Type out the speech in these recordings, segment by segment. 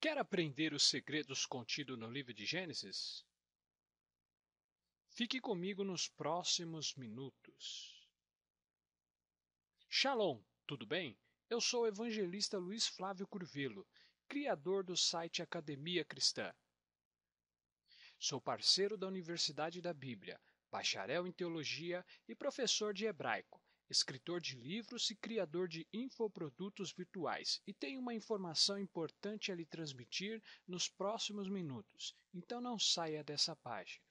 Quer aprender os segredos contidos no livro de Gênesis? Fique comigo nos próximos minutos. Shalom, tudo bem? Eu sou o evangelista Luiz Flávio Curvelo, criador do site Academia Cristã. Sou parceiro da Universidade da Bíblia, bacharel em teologia e professor de hebraico, escritor de livros e criador de infoprodutos virtuais, e tenho uma informação importante a lhe transmitir nos próximos minutos, então não saia dessa página.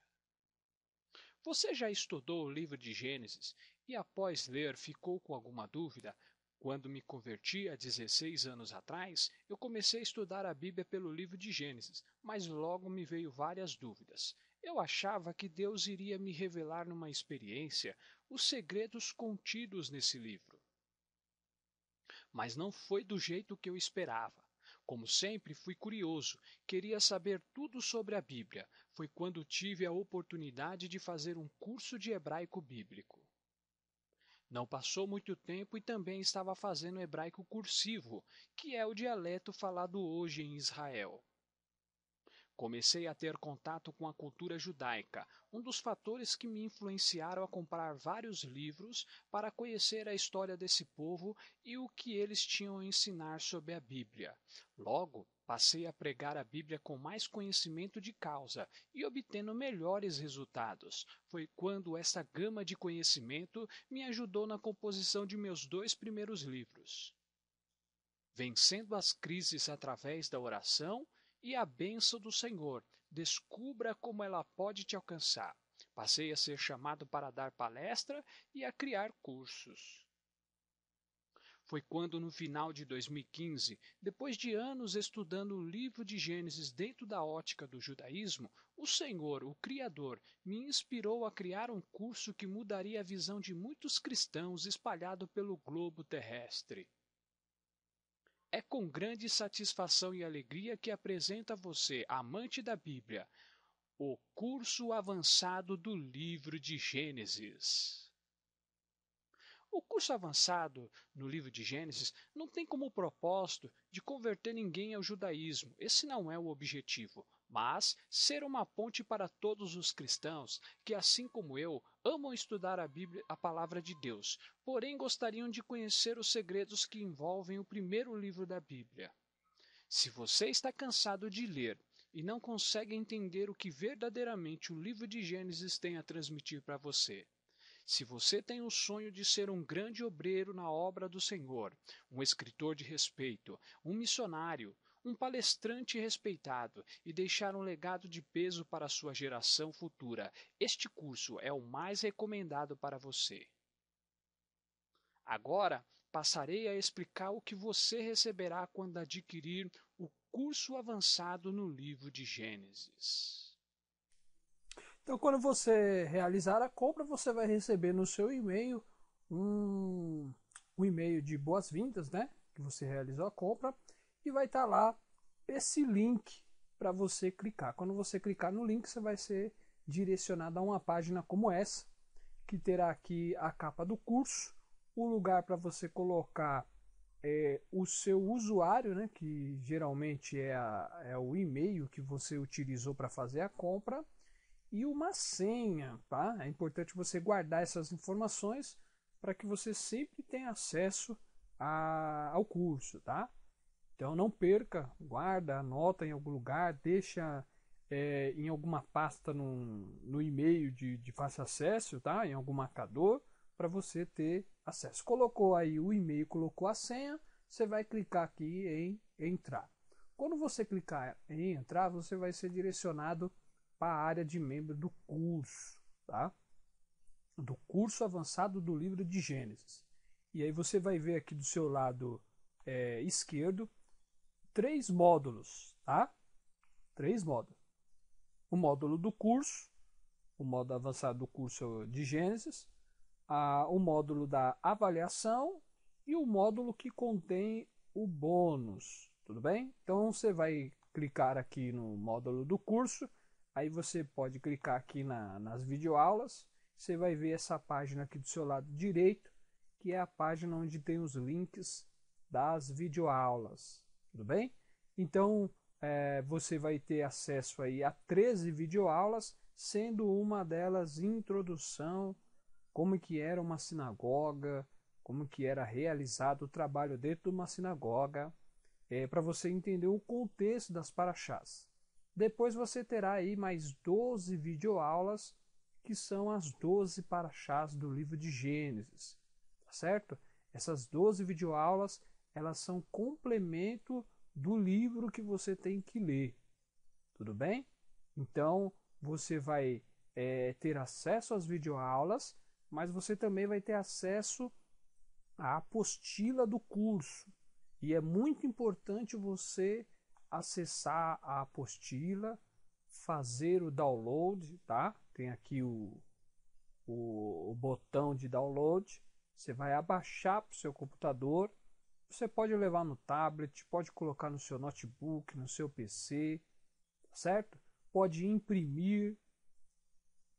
Você já estudou o livro de Gênesis e, após ler, ficou com alguma dúvida? Quando me converti há 16 anos atrás, eu comecei a estudar a Bíblia pelo livro de Gênesis, mas logo me veio várias dúvidas. Eu achava que Deus iria me revelar numa experiência os segredos contidos nesse livro. Mas não foi do jeito que eu esperava. Como sempre, fui curioso, queria saber tudo sobre a Bíblia. Foi quando tive a oportunidade de fazer um curso de hebraico bíblico. Não passou muito tempo e também estava fazendo hebraico cursivo, que é o dialeto falado hoje em Israel. Comecei a ter contato com a cultura judaica, um dos fatores que me influenciaram a comprar vários livros para conhecer a história desse povo e o que eles tinham a ensinar sobre a Bíblia. Logo, passei a pregar a Bíblia com mais conhecimento de causa e obtendo melhores resultados. Foi quando essa gama de conhecimento me ajudou na composição de meus dois primeiros livros vencendo as crises através da oração e a bênção do Senhor. Descubra como ela pode te alcançar. Passei a ser chamado para dar palestra e a criar cursos. Foi quando, no final de 2015, depois de anos estudando o livro de Gênesis dentro da ótica do judaísmo, o Senhor, o Criador, me inspirou a criar um curso que mudaria a visão de muitos cristãos espalhado pelo globo terrestre. É com grande satisfação e alegria que apresenta a você, amante da Bíblia, o curso avançado do livro de Gênesis. O curso avançado no livro de Gênesis não tem como propósito de converter ninguém ao judaísmo. Esse não é o objetivo mas ser uma ponte para todos os cristãos que, assim como eu, amam estudar a Bíblia, a palavra de Deus, porém gostariam de conhecer os segredos que envolvem o primeiro livro da Bíblia. Se você está cansado de ler e não consegue entender o que verdadeiramente o livro de Gênesis tem a transmitir para você, se você tem o sonho de ser um grande obreiro na obra do Senhor, um escritor de respeito, um missionário, um palestrante respeitado e deixar um legado de peso para sua geração futura. Este curso é o mais recomendado para você. Agora passarei a explicar o que você receberá quando adquirir o curso avançado no livro de Gênesis. Então, quando você realizar a compra, você vai receber no seu e-mail um, um e-mail de boas-vindas, né? Que você realizou a compra e vai estar tá lá esse link para você clicar. Quando você clicar no link, você vai ser direcionado a uma página como essa, que terá aqui a capa do curso, o lugar para você colocar é, o seu usuário, né, que geralmente é, a, é o e-mail que você utilizou para fazer a compra, e uma senha. Tá? É importante você guardar essas informações para que você sempre tenha acesso a, ao curso. Tá? Então não perca, guarda, anota em algum lugar, deixa é, em alguma pasta no no e-mail de, de fácil acesso, tá? em algum marcador, para você ter acesso. Colocou aí o e-mail, colocou a senha, você vai clicar aqui em entrar. Quando você clicar em entrar, você vai ser direcionado para a área de membro do curso, tá? do curso avançado do livro de Gênesis. E aí você vai ver aqui do seu lado é, esquerdo três módulos, tá? Três módulos. O módulo do curso, o módulo avançado do curso de Gênesis, a, o módulo da avaliação e o módulo que contém o bônus, tudo bem? Então você vai clicar aqui no módulo do curso, aí você pode clicar aqui na, nas videoaulas, você vai ver essa página aqui do seu lado direito, que é a página onde tem os links das videoaulas, tudo bem? Então é, você vai ter acesso aí a 13 videoaulas, sendo uma delas introdução, como que era uma sinagoga, como que era realizado o trabalho dentro de uma sinagoga, é, para você entender o contexto das paraxás. Depois você terá aí mais 12 videoaulas, que são as 12 paraxás do livro de Gênesis, tá certo? Essas 12 videoaulas elas são complemento do livro que você tem que ler. Tudo bem? Então você vai é, ter acesso às videoaulas, mas você também vai ter acesso à apostila do curso. E é muito importante você acessar a apostila, fazer o download, tá? Tem aqui o, o, o botão de download. Você vai abaixar para o seu computador você pode levar no tablet, pode colocar no seu notebook, no seu PC, certo? Pode imprimir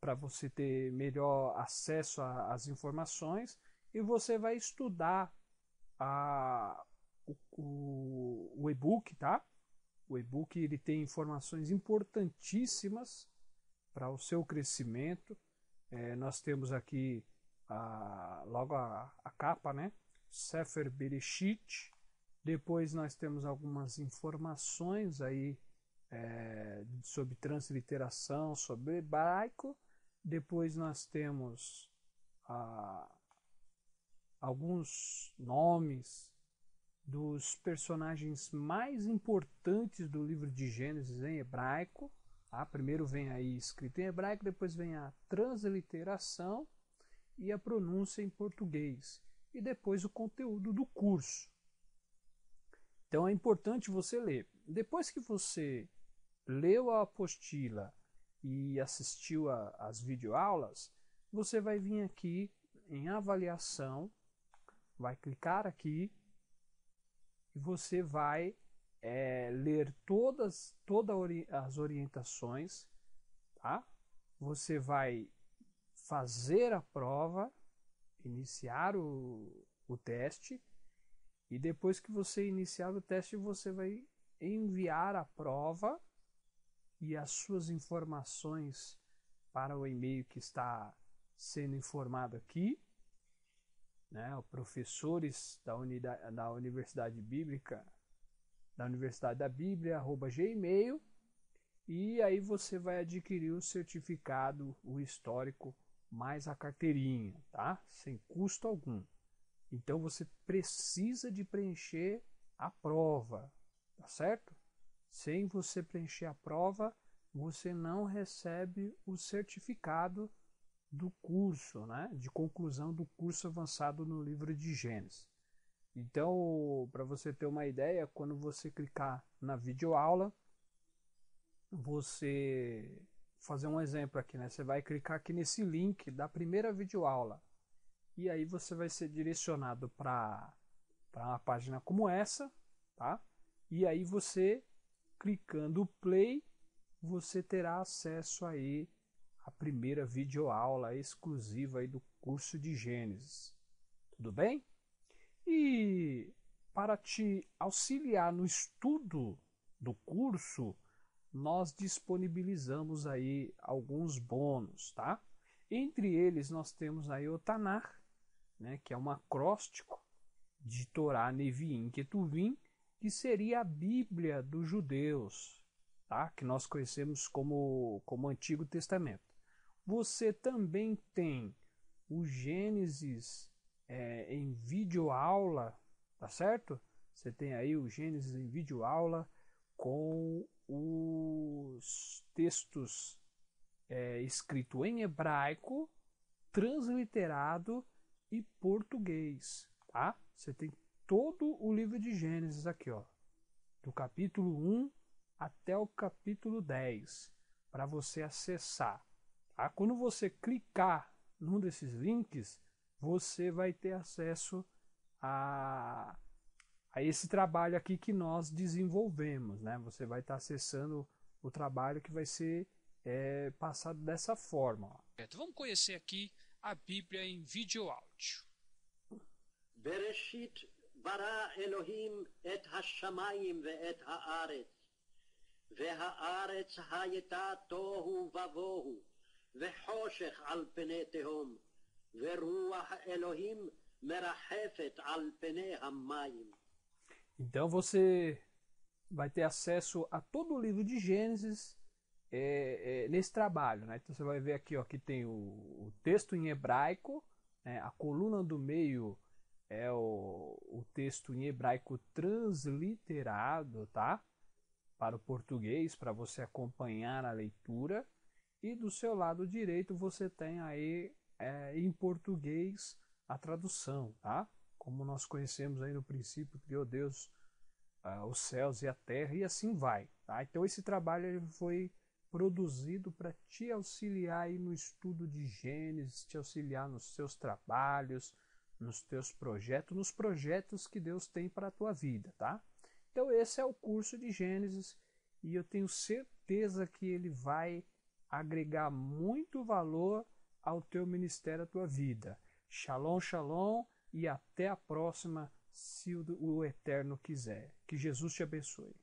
para você ter melhor acesso às informações e você vai estudar a, o, o, o e-book, tá? O e-book ele tem informações importantíssimas para o seu crescimento. É, nós temos aqui a, logo a, a capa, né? Sefer Bereshit. Depois nós temos algumas informações aí é, sobre transliteração, sobre hebraico. Depois nós temos ah, alguns nomes dos personagens mais importantes do livro de Gênesis em hebraico. Ah, Primeiro vem aí escrito em hebraico, depois vem a transliteração e a pronúncia em português e depois o conteúdo do curso. Então é importante você ler. Depois que você leu a apostila e assistiu às videoaulas, você vai vir aqui em avaliação, vai clicar aqui e você vai é, ler todas, todas as orientações, tá? Você vai fazer a prova iniciar o, o teste e depois que você iniciar o teste você vai enviar a prova e as suas informações para o e-mail que está sendo informado aqui, né? Professores da, unidade, da Universidade Bíblica, da Universidade da Bíblia, arroba gmail, e aí você vai adquirir o certificado, o histórico mais a carteirinha, tá? Sem custo algum. Então você precisa de preencher a prova, tá certo? Sem você preencher a prova, você não recebe o certificado do curso, né? De conclusão do curso avançado no livro de Gênesis. Então, para você ter uma ideia, quando você clicar na videoaula, você fazer um exemplo aqui, né? Você vai clicar aqui nesse link da primeira videoaula e aí você vai ser direcionado para uma página como essa, tá? E aí você clicando play, você terá acesso aí à primeira videoaula exclusiva aí do curso de Gênesis. Tudo bem? E para te auxiliar no estudo do curso, nós disponibilizamos aí alguns bônus, tá? Entre eles nós temos aí o Tanar, né, que é um acróstico de Torá, Neviim, Ketuvim, que seria a Bíblia dos judeus, tá? Que nós conhecemos como como Antigo Testamento. Você também tem o Gênesis é, em vídeo aula, tá certo? Você tem aí o Gênesis em vídeo aula com os textos é, escrito em hebraico, transliterado e português, tá? Você tem todo o livro de Gênesis aqui, ó, do capítulo 1 até o capítulo 10, para você acessar. Tá? Quando você clicar num desses links, você vai ter acesso a a esse trabalho aqui que nós desenvolvemos, né? Você vai estar tá acessando o trabalho que vai ser é, passado dessa forma. Certo. Vamos conhecer aqui a Bíblia em vídeo áudio. Bereshit bara Elohim et hashamayim ve'et haaretz והארץ הייתה Ve ובוהו, וחושך על פני תהום, ורוח אלוהים מרחפת על פני המים. Então você vai ter acesso a todo o livro de Gênesis é, é, nesse trabalho. Né? Então você vai ver aqui ó, que tem o, o texto em hebraico, né? a coluna do meio é o, o texto em hebraico transliterado, tá? Para o português, para você acompanhar a leitura. E do seu lado direito você tem aí é, em português a tradução, tá? como nós conhecemos aí no princípio, criou Deus ah, os céus e a terra, e assim vai. Tá? Então esse trabalho foi produzido para te auxiliar aí no estudo de Gênesis, te auxiliar nos seus trabalhos, nos teus projetos, nos projetos que Deus tem para a tua vida, tá? Então esse é o curso de Gênesis e eu tenho certeza que ele vai agregar muito valor ao teu ministério, à tua vida. Shalom, shalom e até a próxima, se o Eterno quiser. Que Jesus te abençoe.